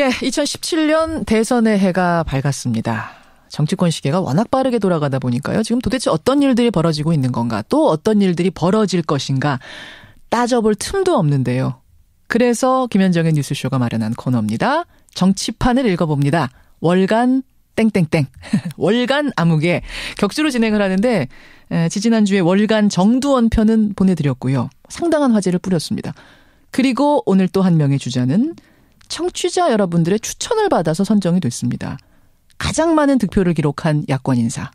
예, 2017년 대선의 해가 밝았습니다. 정치권 시계가 워낙 빠르게 돌아가다 보니까요. 지금 도대체 어떤 일들이 벌어지고 있는 건가, 또 어떤 일들이 벌어질 것인가 따져볼 틈도 없는데요. 그래서 김현정의 뉴스쇼가 마련한 코너입니다. 정치판을 읽어봅니다. 월간 땡땡땡 월간 암흑에 격주로 진행을 하는데 지지난주에 월간 정두원 편은 보내드렸고요. 상당한 화제를 뿌렸습니다. 그리고 오늘 또 한 명의 주자는 청취자 여러분들의 추천을 받아서 선정이 됐습니다. 가장 많은 득표를 기록한 야권 인사.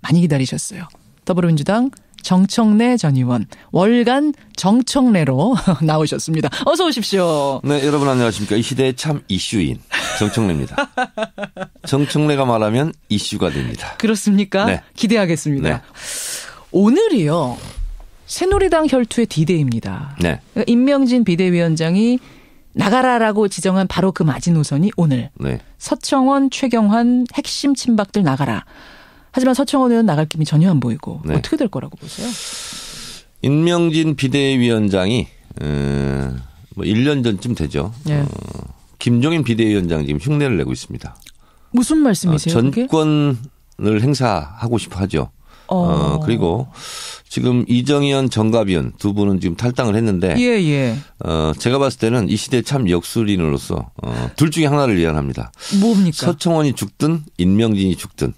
많이 기다리셨어요. 더불어민주당 정청래 전 의원 월간 정청래로 나오셨습니다. 어서 오십시오. 네, 여러분 안녕하십니까? 이 시대의 참 이슈인 정청래입니다. 정청래가 말하면 이슈가 됩니다. 그렇습니까? 네. 기대하겠습니다. 네. 오늘이요. 새누리당 혈투의 디데이입니다. 네. 그러니까 임명진 비대위원장이 나가라라고 지정한 바로 그 마지노선이 오늘 네. 서청원, 최경환 핵심 친박들 나가라. 하지만 서청원 의원 나갈 기미 전혀 안 보이고 네. 어떻게 될 거라고 보세요? 인명진 비대위원장이 어, 뭐 1년 전쯤 되죠. 네. 어, 김종인 비대위원장 지금 흉내를 내고 있습니다. 무슨 말씀이세요? 어, 전권을 그게? 행사하고 싶어 하죠. 어, 어 그리고 지금 이정현, 정가비현 두 분은 지금 탈당을 했는데 예, 예. 어, 제가 봤을 때는 이 시대 참 역술인으로서 어, 둘 중에 하나를 예언합니다. 뭡니까? 서청원이 죽든 인명진이 죽든.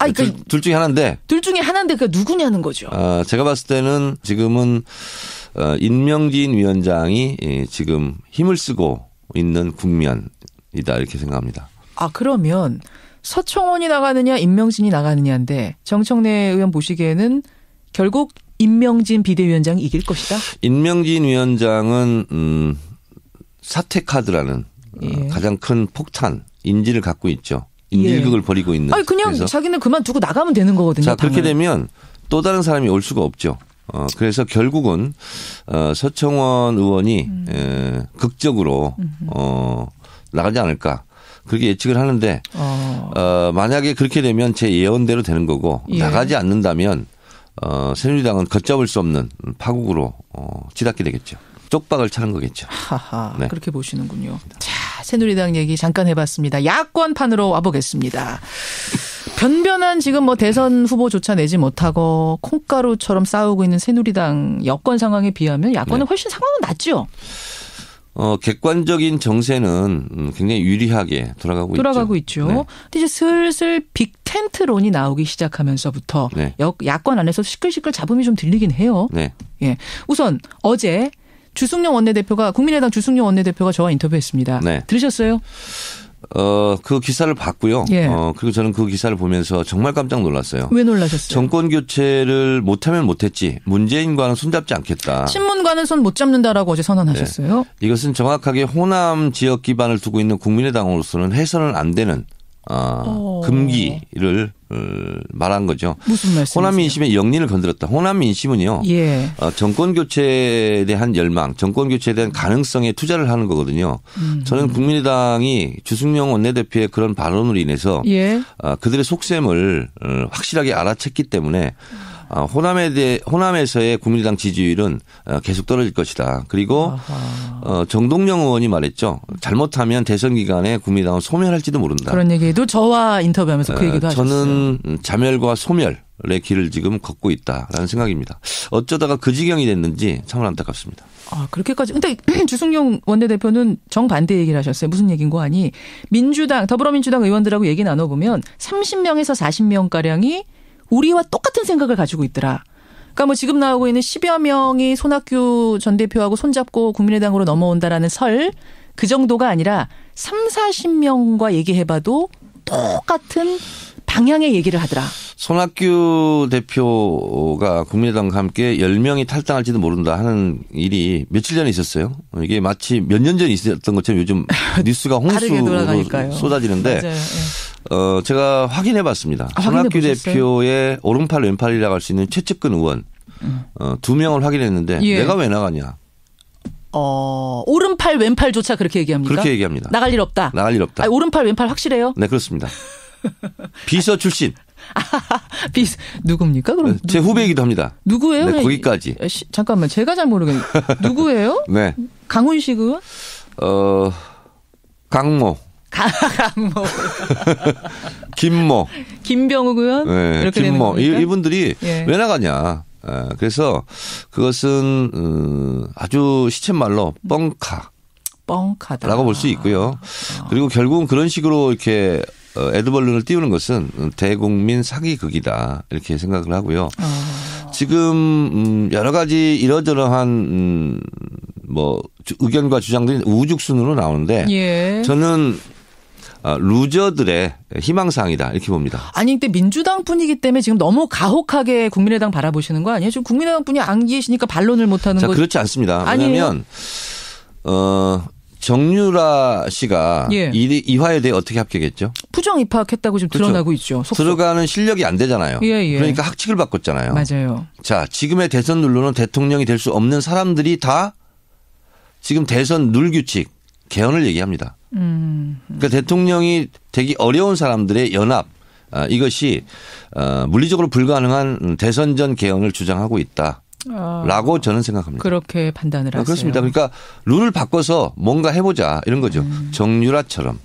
아, 그니까 둘, 중에 하나인데. 둘 중에 하나인데 그 누구냐는 거죠. 아, 제가 봤을 때는 지금은 어, 인명진 위원장이 예, 지금 힘을 쓰고 있는 국면이다 이렇게 생각합니다. 아 그러면 서청원이 나가느냐 임명진이 나가느냐인데 정청래 의원 보시기에는 결국 임명진 비대위원장이 이길 것이다. 임명진 위원장은 음 사퇴 카드라는 어, 예. 가장 큰 폭탄 인지를 갖고 있죠. 인질극을 예. 벌이고 있는. 아니 그냥 그래서. 자기는 그만두고 나가면 되는 거거든요. 자, 그렇게 되면 또 다른 사람이 올 수가 없죠. 어, 그래서 결국은 어, 서청원 의원이 음. 에, 극적으로 음흠. 어, 나가지 않을까. 그렇게 예측을 하는데 어. 어. 만약에 그렇게 되면 제 예언대로 되는 거고 예. 나가지 않는다면 어, 새누리당은 걷잡을 수 없는 파국으로 어, 치닫게 되겠죠. 쪽박을 차는 거겠죠. 하하, 네. 그렇게 보시는군요. 자, 새누리당 얘기 잠깐 해봤습니다. 야권판으로 와보겠습니다. 변변한 지금 뭐 대선 후보조차 내지 못하고 콩가루처럼 싸우고 있는 새누리당 여권 상황에 비하면 야권은 네. 훨씬 상황은 낫죠. 어, 객관적인 정세는 음, 굉장히 유리하게 돌아가고, 있죠. 돌아가고 있죠. 네. 근데 이제 슬슬 빅 텐트론이 나오기 시작하면서부터 네. 야권 안에서 시끌시끌 잡음이 좀 들리긴 해요. 네. 예. 우선 어제 주승용 원내대표가 국민의당 주승용 원내대표가 저와 인터뷰했습니다. 네. 들으셨어요? 어, 그 기사를 봤고요. 예. 어, 그리고 저는 그 기사를 보면서 정말 깜짝 놀랐어요. 왜 놀라셨어요? 정권 교체를 못하면 못했지 문재인과는 손잡지 않겠다. 친문과는 손 못 잡는다라고 어제 선언하셨어요. 네. 이것은 정확하게 호남 지역 기반을 두고 있는 국민의당으로서는 해서는 안 되는 아, 어, 금기를 어, 말한 거죠. 무슨 말씀? 호남 민심의 영리를 건드렸다. 호남 민심은요. 예. 어, 정권 교체에 대한 열망, 정권 교체에 대한 가능성에 투자를 하는 거거든요. 음. 저는 국민의당이 주승용 원내대표의 그런 발언으로 인해서 예. 어, 그들의 속셈을 어, 확실하게 알아챘기 때문에 음. 어, 호남에 대해 호남에서의 국민당 지지율은 어, 계속 떨어질 것이다. 그리고 어, 정동영 의원이 말했죠. 잘못하면 대선 기간에 국민당은 소멸할지도 모른다. 그런 얘기도 저와 인터뷰하면서 그 어, 얘기도 하셨어요. 저는 자멸과 소멸 의 길을 지금 걷고 있다라는 생각입니다. 어쩌다가 그 지경이 됐는지 참 안타깝습니다. 아, 그렇게까지. 근데 주승용 원내대표는 정반대 얘기를 하셨어요. 무슨 얘긴거 아니? 민주당, 더불어민주당 의원들하고 얘기 나눠보면 30명에서 40명가량이 우리와 똑같은 생각을 가지고 있더라. 그러니까 뭐 지금 나오고 있는 10여 명이 손학규 전 대표하고 손잡고 국민의당으로 넘어온다라는 설 그 정도가 아니라 3, 40명과 얘기해봐도 똑같은 방향의 얘기를 하더라. 손학규 대표가 국민의당과 함께 10명이 탈당할지도 모른다 하는 일이 며칠 전에 있었어요. 이게 마치 몇 년 전에 있었던 것처럼 요즘 뉴스가 홍수로 쏟아지는데 맞아요. 예. 어, 제가 확인해 봤습니다. 손학규 아, 대표의 오른팔 왼팔이라고 할 수 있는 최측근 의원 어, 두 명을 확인했는데 예. 내가 왜 나가냐. 어, 오른팔 왼팔조차 그렇게 얘기합니까? 그렇게 얘기합니다. 나갈 일 없다. 나갈 일 없다. 아니, 오른팔 왼팔 확실해요? 네, 그렇습니다. 비서 출신. 비 누굽니까? 그럼 네, 제 후배이기도 합니다. 누구예요? 네, 거기까지. 아, 시, 잠깐만 제가 잘 모르겠는데 누구예요? 네. 강훈식 의어 강모. 강모. 김모. 김병욱 의원? 네, 이렇게 김모. 되는 이, 분들이 예. 왜 나가냐. 예, 그래서 그것은 음, 아주 시쳇말로 뻥카. 뻥카다. 라고 볼 수 있고요. 어. 그리고 결국은 그런 식으로 이렇게 어, 에드벌룬을 띄우는 것은 대국민 사기극이다. 이렇게 생각을 하고요. 어. 지금 음, 여러 가지 이러저러한 음, 뭐 의견과 주장들이 우죽순으로 나오는데 예. 저는 아, 루저들의 희망상이다 이렇게 봅니다. 아니 근데 민주당 분이기 때문에 지금 너무 가혹하게 국민의당 바라보시는 거 아니에요? 지금 국민의당 분이 안 계시니까 반론을 못 하는 거죠. 그렇지 않습니다. 왜냐하면 어 정유라 씨가 예. 이화에 대해 어떻게 합격했죠? 부정 입학했다고 지금 그렇죠. 드러나고 있죠. 속속. 들어가는 실력이 안 되잖아요. 예, 예. 그러니까 학칙을 바꿨잖아요. 맞아요. 자, 지금의 대선 룰로는 대통령이 될 수 없는 사람들이 다 지금 대선 룰 규칙 개헌을 얘기합니다. 그러니까 대통령이 되기 어려운 사람들의 연합 아, 이것이 어, 물리적으로 불가능한 대선 전 개헌을 주장하고 있다. 라고 아, 저는 생각합니다. 그렇게 판단을 아, 하세요. 그렇습니다. 그러니까 룰을 바꿔서 뭔가 해보자 이런 거죠. 음. 정유라처럼.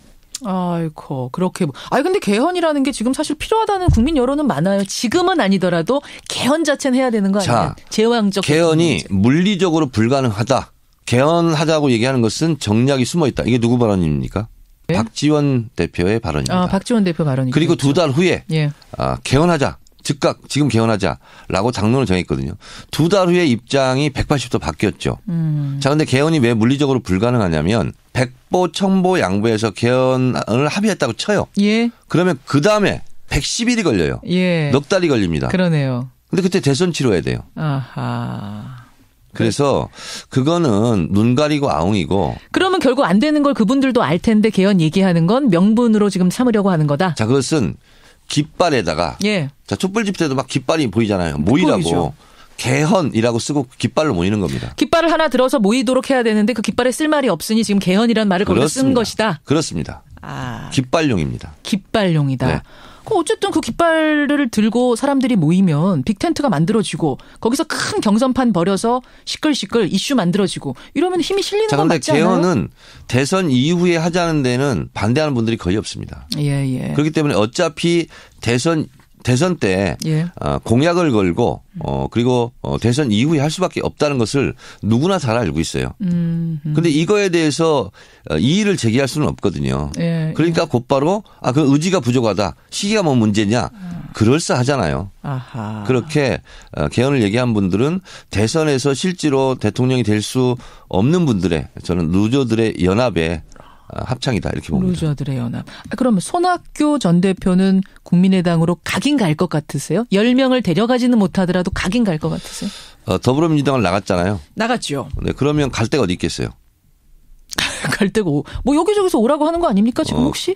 아이고 그렇게 아니 근데 개헌이라는 게 지금 사실 필요하다는 국민 여론은 많아요. 지금은 아니더라도 개헌 자체는 해야 되는 거 아니에요? 제왕적 개헌이 물리적으로 불가능하다. 개헌하자고 얘기하는 것은 정략이 숨어 있다. 이게 누구 발언입니까? 네? 박지원 대표의 발언입니다. 아, 박지원 대표 발언이 그리고 두 달 후에 예. 아, 개헌하자. 즉각 지금 개헌하자라고 장론을 정했거든요. 두 달 후에 입장이 180도 바뀌었죠. 음. 자, 근데 개헌이 왜 물리적으로 불가능하냐면 백보 청보 양보에서 개헌을 합의했다고 쳐요. 예. 그러면 그 다음에 110일이 걸려요. 예. 넉 달이 걸립니다. 그러네요. 근데 그때 대선 치러야 돼요. 아하. 그래서 그거는 눈 가리고 아웅이고. 그러면 결국 안 되는 걸 그분들도 알 텐데 개헌 얘기하는 건 명분으로 지금 삼으려고 하는 거다. 자 그것은 깃발에다가 예. 자 촛불 집회도 막 깃발이 보이잖아요. 모이라고. 개헌이라고 쓰고 깃발로 모이는 겁니다. 깃발을 하나 들어서 모이도록 해야 되는데 그 깃발에 쓸 말이 없으니 지금 개헌이란 말을 거기서쓴 것이다. 그렇습니다. 아. 깃발용입니다. 깃발용이다. 네. 어쨌든 그 깃발을 들고 사람들이 모이면 빅텐트가 만들어지고 거기서 큰 경선판 벌여서 시끌시끌 이슈 만들어지고 이러면 힘이 실리는 건 맞지 않아요? 개헌은 대선 이후에 하자는 데는 반대하는 분들이 거의 없습니다. 예, 예. 그렇기 때문에 어차피 대선 대선 때 예. 어, 공약을 걸고 어 그리고 어, 대선 이후에 할 수밖에 없다는 것을 누구나 잘 알고 있어요. 음, 음. 근데 이거에 대해서 어, 이의를 제기할 수는 없거든요. 예, 그러니까 예. 곧바로 아 그 의지가 부족하다. 시기가 뭐 문제냐? 그럴싸하잖아요. 아하. 그렇게 어, 개헌을 얘기한 분들은 대선에서 실제로 대통령이 될 수 없는 분들의 저는 루저들의 연합에 아, 합창이다 이렇게 봅니다. 루저들의 연합. 아, 그럼 손학규 전 대표는 국민의당으로 각인 갈 것 같으세요? 10명을 데려가지는 못하더라도 각인 갈 것 같으세요? 어, 더불어민주당을 나갔잖아요. 나갔죠. 네, 그러면 갈 데가 어디 있겠어요? 갈데고뭐 여기저기서 오라고 하는 거 아닙니까 지금 어, 혹시?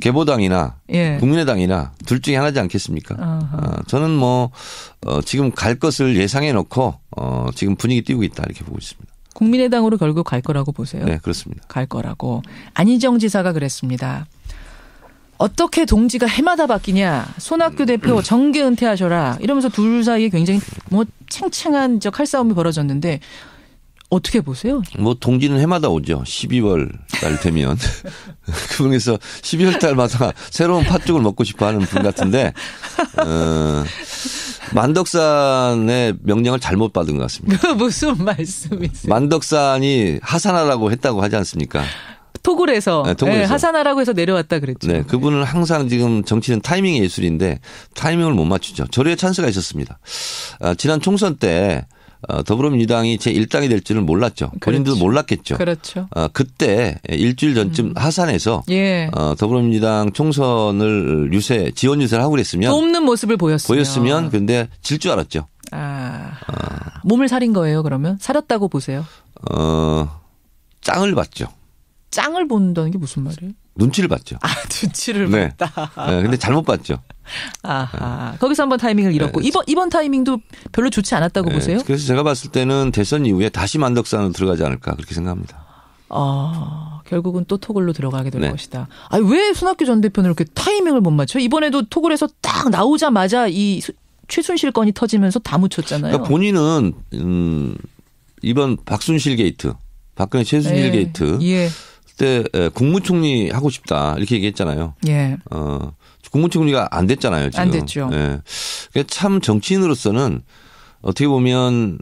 개보당이나 예. 국민의당이나 둘 중에 하나지 않겠습니까? 어, 저는 뭐 어, 지금 갈 것을 예상해 놓고 어, 지금 분위기 띄우고 있다 이렇게 보고 있습니다. 국민의당으로 결국 갈 거라고 보세요. 네, 그렇습니다. 갈 거라고. 안희정 지사가 그랬습니다. 어떻게 동지가 해마다 바뀌냐. 손학규 대표 음. 정계 은퇴하셔라. 이러면서 둘 사이에 굉장히 뭐 챙챙한 저 칼싸움이 벌어졌는데 어떻게 보세요? 뭐 동지는 해마다 오죠. 12월 달 되면 그분에서 12월 달마다 새로운 팥죽을 먹고 싶어하는 분 같은데 어, 만덕산의 명령을 잘못 받은 것 같습니다. 무슨 말씀이세요? 만덕산이 하산하라고 했다고 하지 않습니까? 토굴에서, 네, 토굴에서. 네, 하산하라고 해서 내려왔다 그랬죠. 네, 그분은 항상 지금 정치는 타이밍의 예술인데 타이밍을 못 맞추죠. 저의 찬스가 있었습니다. 아, 지난 총선 때. 어, 더불어민주당이 제 1당이 될 줄은 몰랐죠. 본인도 그렇죠. 몰랐겠죠. 그렇죠. 어, 그때 일주일 전쯤 음. 하산해서 예. 어, 더불어민주당 총선을 유세 지원 유세를 하고 그랬으면 돕는 모습을 보였으면 보였으면 근데 질 줄 알았죠. 아, 아, 몸을 살인 거예요 그러면 살았다고 보세요. 어 짱을 봤죠. 짱을 본다는 게 무슨 말이에요? 눈치를 봤죠. 아, 눈치를 네. 봤다. 네, 근데 잘못 봤죠. 아하. 네. 거기서 한번 타이밍을 네, 잃었고 네. 이번 이번 타이밍도 별로 좋지 않았다고 네, 보세요? 그래서 제가 봤을 때는 대선 이후에 다시 만덕산으로 들어가지 않을까 그렇게 생각합니다. 아, 결국은 또 토글로 들어가게 될 네. 것이다. 아왜 손학규 전 대표는 이렇게 타이밍을 못 맞춰? 이번에도 토글에서 딱 나오자마자 이 최순실 건이 터지면서 다 묻혔잖아요. 그러니까 본인은 음, 이번 박순실 게이트, 박근혜 최순실 게이트. 예. 때 국무총리 하고 싶다 이렇게 얘기했잖아요. 예. 어, 국무총리가 안 됐잖아요. 지금. 안 됐죠. 예. 그러니까 참 정치인으로서는 어떻게 보면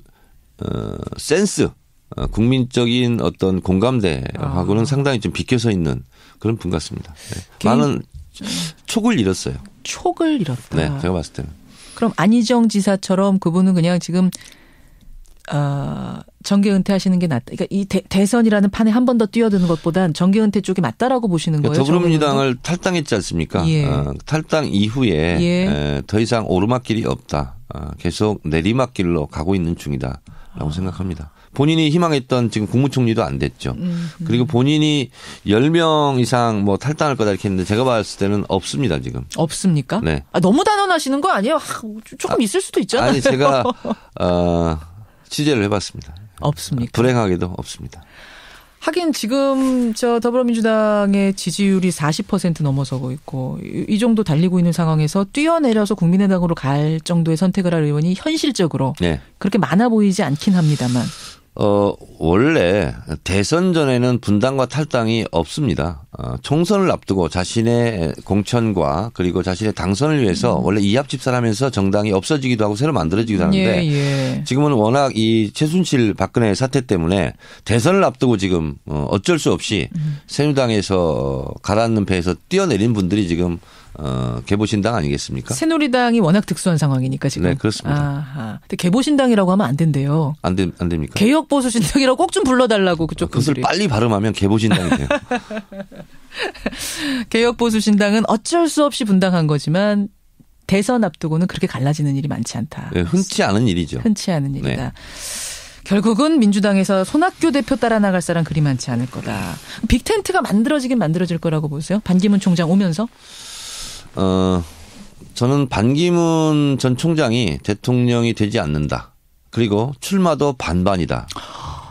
어, 센스, 어, 국민적인 어떤 공감대하고는 아. 상당히 좀 비켜서 있는 그런 분 같습니다. 네. 많은 촉을 잃었어요. 촉을 잃었다. 네, 제가 봤을 때는. 그럼 안희정 지사처럼 그분은 그냥 지금 어, 정계 은퇴하시는 게 낫다. 그러니까 이 대, 선이라는 판에 한 번 더 뛰어드는 것보단 정계 은퇴 쪽이 맞다라고 보시는 그러니까 거예요. 더불어민주당을 탈당했지 않습니까? 예. 어, 탈당 이후에 예. 에, 더 이상 오르막길이 없다. 어, 계속 내리막길로 가고 있는 중이다라고 아. 생각합니다. 본인이 희망했던 지금 국무총리도 안 됐죠. 음, 음. 그리고 본인이 10명 이상 뭐 탈당할 거다 이렇게 했는데 제가 봤을 때는 없습니다, 지금. 없습니까? 네. 아, 너무 단언하시는 거 아니에요? 하, 조금 아, 있을 수도 있잖아요. 아니, 제가, 어, 취재를 해봤습니다. 없습니까? 불행하게도 없습니다. 하긴 지금 저 더불어민주당의 지지율이 40% 넘어서고 있고 이 정도 달리고 있는 상황에서 뛰어내려서 국민의당으로 갈 정도의 선택을 할 의원이 현실적으로 네. 그렇게 많아 보이지 않긴 합니다만 어, 원래 대선 전에는 분당과 탈당이 없습니다. 어, 총선을 앞두고 자신의 공천과 그리고 자신의 당선을 위해서 음. 원래 이합집산하면서 정당이 없어지기도 하고 새로 만들어지기도 예, 하는데 예, 예. 지금은 워낙 이 최순실 박근혜 사태 때문에 대선을 앞두고 지금 어, 어쩔 수 없이 음. 새누당에서 가라앉는 배에서 뛰어내린 분들이 지금 어, 개보신당 아니겠습니까? 새누리당이 워낙 특수한 상황이니까 지금. 네, 그렇습니다. 아하. 근데 개보신당이라고 하면 안 된대요. 안, 되, 안 됩니까? 개혁보수신당이라고 꼭 좀 불러달라고 그쪽 아, 그것을 분들이. 빨리 발음하면 개보신당이 돼요. 개혁보수신당은 어쩔 수 없이 분당한 거지만 대선 앞두고는 그렇게 갈라지는 일이 많지 않다. 네, 흔치 않은 일이죠. 흔치 않은 일이다. 네. 결국은 민주당에서 손학규 대표 따라 나갈 사람 그리 많지 않을 거다. 빅텐트가 만들어지긴 만들어질 거라고 보세요? 반기문 총장 오면서? 어, 저는 반기문 전 총장이 대통령이 되지 않는다. 그리고 출마도 반반이다.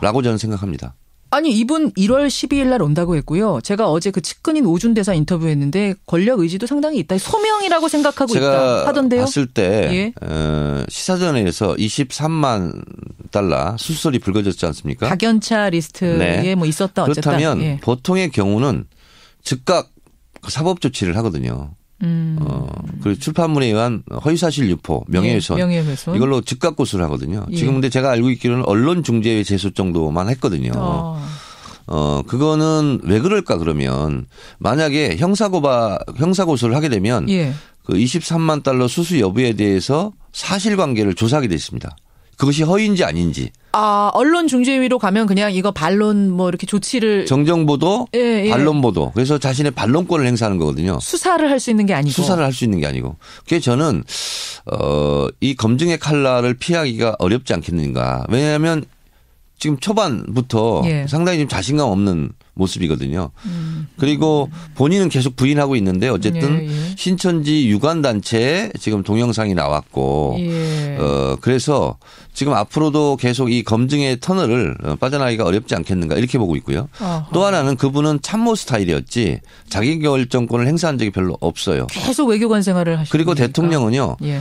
라고 저는 생각합니다. 아니 이분 1월 12일 날 온다고 했고요. 제가 어제 그 측근인 오준 대사 인터뷰했는데 권력 의지도 상당히 있다. 소명이라고 생각하고 있다 하던데요. 봤을 때 예. 어, 시사전에서 23만 달러 수술이 불거졌지 않습니까? 박연차 리스트에 네. 뭐 있었다 어쨌다. 그렇다면 예. 보통의 경우는 즉각 사법 조치를 하거든요. 음. 어, 그 출판물에 의한 허위사실 유포, 명예훼손. 예, 명예훼손. 이걸로 즉각 고소를 하거든요. 예. 지금 근데 제가 알고 있기로는 언론중재위 제소 정도만 했거든요. 어. 어, 그거는 왜 그럴까 그러면 만약에 형사고바, 형사고소를 하게 되면 예. 그 23만 달러 수수 여부에 대해서 사실관계를 조사하게 돼 있습니다. 그것이 허위인지 아닌지. 아 언론 중재위로 가면 그냥 이거 반론 뭐 이렇게 조치를 정정 보도, 예, 예. 반론 보도. 그래서 자신의 반론권을 행사하는 거거든요. 수사를 할 수 있는 게 아니고 수사를 할 수 있는 게 아니고. 그게 저는 어이 검증의 칼날을 피하기가 어렵지 않겠는가. 왜냐하면 지금 초반부터 예. 상당히 좀 자신감 없는 모습이거든요. 음. 그리고 본인은 계속 부인하고 있는데 어쨌든 예, 예. 신천지 유관 단체 지금 동영상이 나왔고 예. 어 그래서 지금 앞으로도 계속 이 검증의 터널을 어, 빠져나가기가 어렵지 않겠는가 이렇게 보고 있고요. 어허. 또 하나는 그분은 참모 스타일이었지 자기 결정권을 행사한 적이 별로 없어요. 계속 외교관 생활을 하시고 그리고 대통령은요. 예.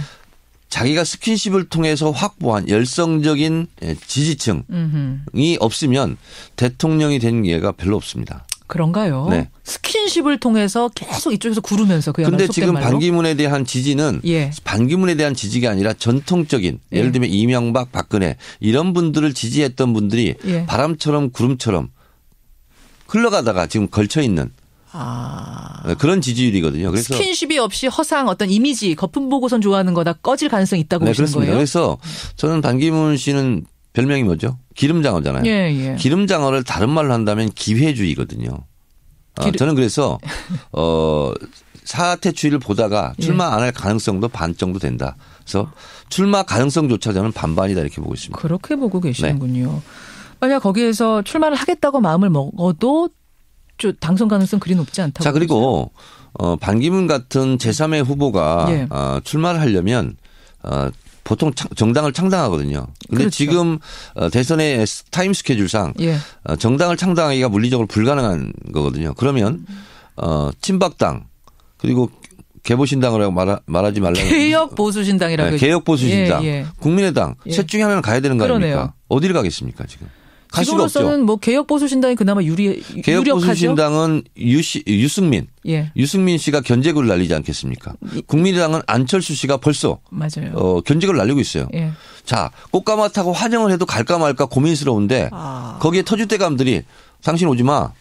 자기가 스킨십을 통해서 확보한 열성적인 예, 지지층이 없으면 대통령이 된 예가 별로 없습니다. 그런가요? 네. 스킨십을 통해서 계속 이쪽에서 구르면서 그 근데 지금 말로? 반기문에 대한 지지는 예. 반기문에 대한 지지가 아니라 전통적인 예. 를 들면 이명박, 박근혜 이런 분들을 지지했던 분들이 예. 바람처럼 구름처럼 흘러가다가 지금 걸쳐 있는 아. 네, 그런 지지율이거든요. 그래서 스킨십이 없이 허상 어떤 이미지 거품 보고선 좋아하는 거다 꺼질 가능성이 있다고 네, 보시는 그렇습니다. 거예요? 그래서 저는 반기문 씨는 별명이 뭐죠? 기름장어잖아요. 예, 예. 기름장어를 다른 말로 한다면 기회주의거든요. 아, 기름. 저는 그래서 어 사태 추이를 보다가 예. 출마 안 할 가능성도 반 정도 된다. 그래서 출마 가능성조차 저는 반반이다 이렇게 보고 있습니다. 그렇게 보고 네. 계시는군요. 네. 만약 거기에서 출마를 하겠다고 마음을 먹어도 저 당선 가능성 그리 높지 않다고. 자 그리고 어, 반기문 같은 제3의 후보가 예. 어, 출마를 하려면 어, 보통 정당을 창당하거든요. 근데 그렇죠. 지금 어, 대선의 타임 스케줄상 예. 어, 정당을 창당하기가 물리적으로 불가능한 거거든요. 그러면 어 친박당 그리고 개보신당이라고 말하, 지 말라. 개혁 보수신당이라고. 네, 개혁 보수신당, 예, 예. 국민의당 예. 셋 중에 하나는 가야 되는 거 아닙니까? 그러네요. 어디를 가겠습니까 지금? 가없 지금으로서는 뭐 개혁 보수 신당이 그나마 유리 개혁 보수 신당은 유시 유승민 예. 유승민 씨가 견제구를 날리지 않겠습니까? 국민의당은 안철수 씨가 벌써 맞아요. 어, 견제구를 날리고 있어요. 예. 자 꽃가마 타고 환영을 해도 갈까 말까 고민스러운데 아. 거기에 터줏대감들이 당신 오지 마.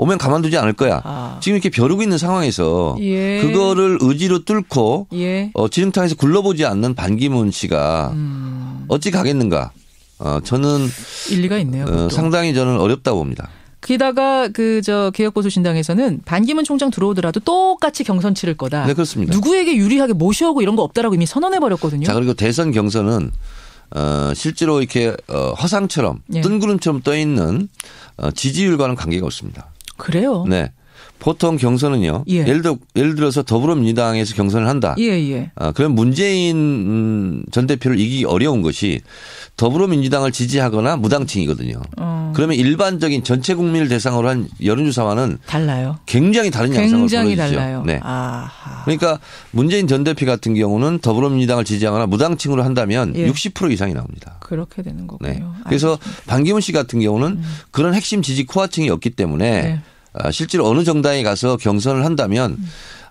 오면 가만두지 않을 거야. 아. 지금 이렇게 벼르고 있는 상황에서 예. 그거를 의지로 뚫고 예. 어, 지름탕에서 굴러보지 않는 반기문 씨가 음. 어찌 가겠는가? 어, 저는 일리가 있네요. 어, 상당히 저는 어렵다 봅니다. 게다가 그 저 개혁보수신당에서는 반기문 총장 들어오더라도 똑같이 경선 치를 거다. 네 그렇습니다. 누구에게 유리하게 모셔오고 이런 거 없다라고 이미 선언해 버렸거든요. 자 그리고 대선 경선은 어, 실제로 이렇게 어, 화상처럼 예. 뜬구름처럼 떠 있는 어, 지지율과는 관계가 없습니다. 그래요? 네. 보통 경선은요. 예. 를 들어 예를 들어서 더불어민주당에서 경선을 한다. 예, 예. 아, 그럼 문재인 음, 전 대표를 이기기 어려운 것이 더불어민주당을 지지하거나 무당층이거든요. 어. 그러면 일반적인 전체 국민을 대상으로 한 여론조사와는 달라요. 굉장히 다른 양상을 굉장히 보여주죠. 달라요. 네. 아하. 그러니까 문재인 전 대표 같은 경우는 더불어민주당을 지지하거나 무당층으로 한다면 예. 60% 이상이 나옵니다. 그렇게 되는 거군요. 네. 그래서 알겠습니다. 반기문 씨 같은 경우는 음. 그런 핵심 지지 코아층이 없기 때문에. 네. 아, 실제로 어느 정당에 가서 경선을 한다면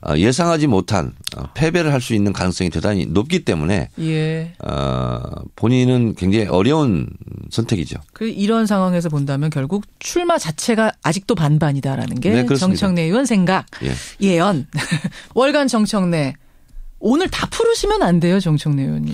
아, 예상하지 못한 어, 패배를 할 수 있는 가능성이 대단히 높기 때문에 예. 아, 본인은 굉장히 어려운 선택이죠. 그 이런 상황에서 본다면 결국 출마 자체가 아직도 반반이다라는 게 네, 정청래 의원 생각 예. 예언 월간 정청래 오늘 다 풀으시면 안 돼요 정청래 의원님.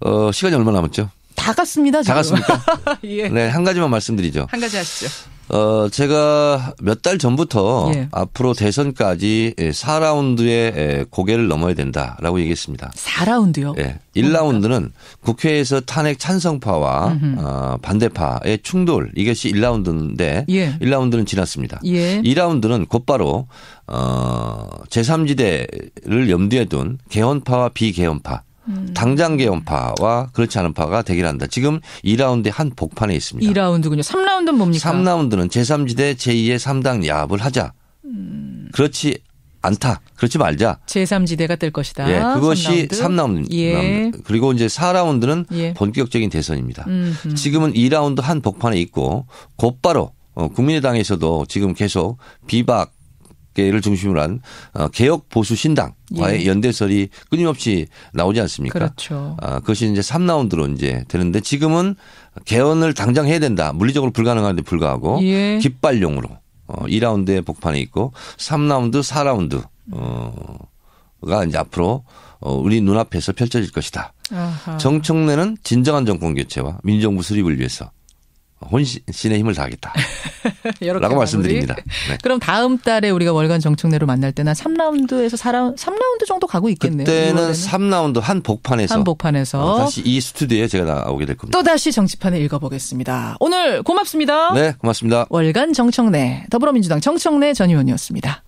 어 시간이 얼마 남았죠? 다 갔습니다. 지금. 다 갔습니까? 예. 네, 한 가지만 말씀드리죠. 한 가지 하시죠. 어, 제가 몇 달 전부터 예. 앞으로 대선까지 4라운드에 예, 예, 고개를 넘어야 된다라고 얘기했습니다. 4라운드요? 예. 1라운드는 국회에서 탄핵 찬성파와 어, 반대파의 충돌 이것이 1라운드인데 예. 1라운드는 지났습니다. 예. 2라운드는 곧바로 어, 제3지대를 염두에 둔 개헌파와 비개헌파 음. 당장 개연파와 그렇지 않은 파가 대결한다. 지금 2라운드의 한 복판에 있습니다. 2라운드군요. 3라운드는 뭡니까? 3라운드는 제3지대 제2의 3당 야합을 하자. 음. 그렇지 않다. 그렇지 말자. 제3지대가 될 것이다. 예, 그것이 3라운드. 3라운드. 예. 그리고 이제 4라운드는 예. 본격적인 대선입니다. 음흠. 지금은 2라운드 한 복판에 있고 곧바로 어, 국민의당에서도 지금 계속 비박 개를 중심으로 한 어, 개혁 보수 신당과의 예. 연대설이 끊임없이 나오지 않습니까? 그렇죠. 아, 그것이 이제 3라운드로 이제 되는데 지금은 개헌을 당장 해야 된다. 물리적으로 불가능한데 불구하고 예. 깃발용으로 어, 2라운드에 복판에 있고 3라운드, 4라운드 어가 이제 앞으로 어, 우리 눈앞에서 펼쳐질 것이다. 아하. 정청래는 진정한 정권 교체와 민정부 수립을 위해서 혼신의 힘을 다하겠다. 라고 말씀드립니다. 네. 그럼 다음 달에 우리가 월간 정청래로 만날 때나 3라운드에서 4라운드, 3라운드 정도 가고 있겠네요. 그때는 3라운드 한 복판에서. 한 복판에서. 어, 다시 이 스튜디오에 제가 나오게 될 겁니다. 또다시 정치판에 읽어보겠습니다. 오늘 고맙습니다. 네, 고맙습니다. 월간 정청래, 더불어민주당 정청래 전 의원이었습니다.